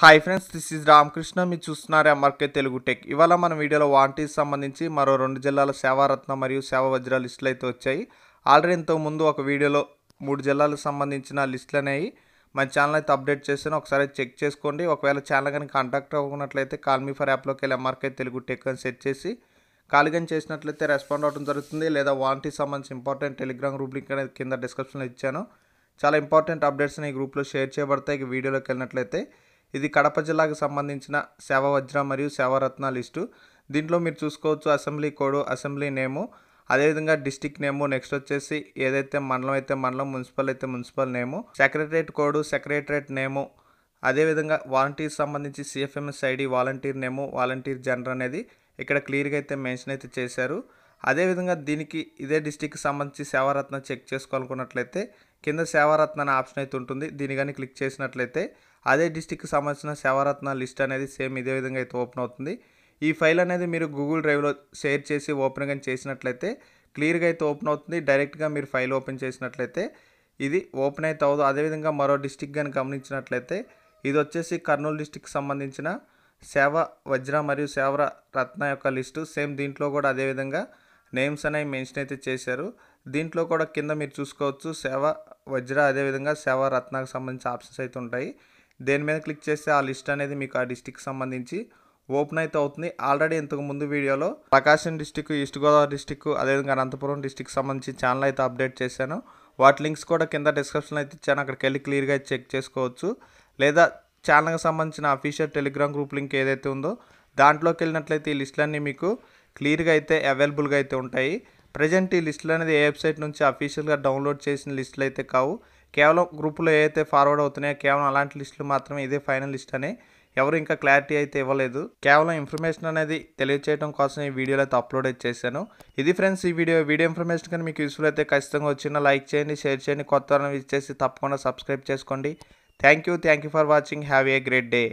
hi friends this is Ramakrishna మీరు చూస్తున్నారు MRK Telugu tech ఇవాళ మన వీడియోలో వాంటీస్ సంబంధించి మరో రెండు జిల్లాల సేవారత్న మరియు సేవ వజ్రాల లిస్టులు అయితే వచ్చాయి ఆల్రెడీ ఇంతకు ముందు ఒక వీడియోలో మూడు జిల్లాలకు సంబంధించిన లిస్టులు అనేవి మన ఛానల్ అయితే అప్డేట్ చేశాను ఒకసారి చెక్ చేసుకోండి ఒకవేళ ఛానల్ కానీ కాంటాక్ట్ అవ్వకున్నట్లయితే కాల్మీ ఫర్ యాప్లోకి వెళ్ళి ఎంఆర్కే తెలుగు టెక్ అని సెట్ చేసి కాలిగన్ చేసినట్లయితే రెస్పాండ్ అవడం జరుగుతుంది లేదా వాంటీ సంబంధించి ఇంపార్టెంట్ టెలిగ్రామ్ గ్రూప్ లింక్ అనేది కింద డిస్క్రిప్షన్లో ఇచ్చాను చాలా ఇంపార్టెంట్ అప్డేట్స్ ఈ గ్రూప్లో షేర్ చేయబడతాయి వీడియోలోకి వెళ్ళినట్లయితే ఇది కడప జిల్లాకు సంబంధించిన వజ్ర మరియు సేవరత్న లిస్టు దీంట్లో మీరు చూసుకోవచ్చు అసెంబ్లీ కోడు అసెంబ్లీ నేము అదేవిధంగా డిస్టిక్ నేము నెక్స్ట్ వచ్చేసి ఏదైతే మండలం అయితే మండలం మున్సిపల్ అయితే municipal name secretariat code secretariat name అదేవిధంగా వాలంటీర్ సంబంధించి CFMS ID volunteer name volunteer general అనేది ఇక్కడ క్లియర్గా అయితే మెన్షన్ అయితే చేశారు అదేవిధంగా దీనికి ఇదే డిస్టిక్కి సంబంధించి సేవారత్న చెక్ చేసుకోవాలనుకున్నట్లయితే కింద సేవారత్న అనే ఆప్షన్ అయితే ఉంటుంది దీని కానీ క్లిక్ చేసినట్లయితే అదే డిస్టిక్కి సంబంధించిన సేవారత్న లిస్ట్ అనేది సేమ్ ఇదే విధంగా అయితే ఓపెన్ అవుతుంది ఈ ఫైల్ అనేది మీరు గూగుల్ డ్రైవ్లో షేర్ చేసి ఓపెన్ కానీ చేసినట్లయితే క్లియర్గా అయితే ఓపెన్ అవుతుంది డైరెక్ట్గా మీరు ఫైల్ ఓపెన్ చేసినట్లయితే ఇది ఓపెన్ అయితే అవ్వదు అదేవిధంగా మరో డిస్టిక్ కానీ గమనించినట్లయితే ఇది వచ్చేసి కర్నూలు డిస్టిక్కి సంబంధించిన సేవ వజ్ర మరియు సేవ రత్న యొక్క లిస్టు సేమ్ దీంట్లో కూడా అదేవిధంగా నేమ్స్ అనేవి మెన్షన్ అయితే చేశారు దీంట్లో కూడా కింద మీరు చూసుకోవచ్చు సేవ వజ్ర అదేవిధంగా సేవ రత్నాకు సంబంధించి ఆప్షన్స్ అయితే ఉంటాయి దేని మీద క్లిక్ చేస్తే ఆ లిస్ట్ అనేది మీకు ఆ డిస్టిక్ సంబంధించి ఓపెన్ అయితే అవుతుంది ఆల్రెడీ ఇంతకు ముందు వీడియోలో Prakasam district east Godavari district అదేవిధంగా అనంతపురం డిస్టిక్ సంబంధించి ఛానల్ అయితే అప్డేట్ చేశాను వాటి లింక్స్ కూడా కింద డిస్క్రిప్షన్లో అయితే ఇచ్చాను అక్కడికి వెళ్ళి క్లియర్గా చెక్ చేసుకోవచ్చు లేదా ఛానల్కి సంబంధించిన అఫీషియల్ టెలిగ్రామ్ గ్రూప్ లింక్ ఏదైతే ఉందో దాంట్లోకి వెళ్ళినట్లయితే ఈ లిస్టులన్నీ మీకు క్లియర్గా అయితే అవైలబుల్గా అయితే ఉంటాయి ప్రజెంట్ ఈ లిస్టులు అనేది ఏ వెబ్సైట్ నుంచి అఫీషియల్గా డౌన్లోడ్ చేసిన లిస్టులు అయితే కావు కేవలం గ్రూపులో ఏవైతే ఫార్వర్డ్ అవుతున్నాయో కేవలం అలాంటి లిస్టులు మాత్రమే ఇదే ఫైనల్ లిస్ట్ అని ఎవరు ఇంకా క్లారిటీ అయితే ఇవ్వలేదు కేవలం ఇన్ఫర్మేషన్ అనేది తెలియచేయడం కోసం ఈ వీడియోలో అయితే అప్లోడ్ చేశాను ఇది ఫ్రెండ్స్ ఈ వీడియో వీడియో ఇన్ఫర్మేషన్ కానీ మీకు యూస్ఫుల్ అయితే ఖచ్చితంగా వచ్చిన లైక్ చేయండి షేర్ చేయండి కొత్త విచ్చేసి తప్పకుండా సబ్స్క్రైబ్ చేసుకోండి thank you thank you for watching have a great day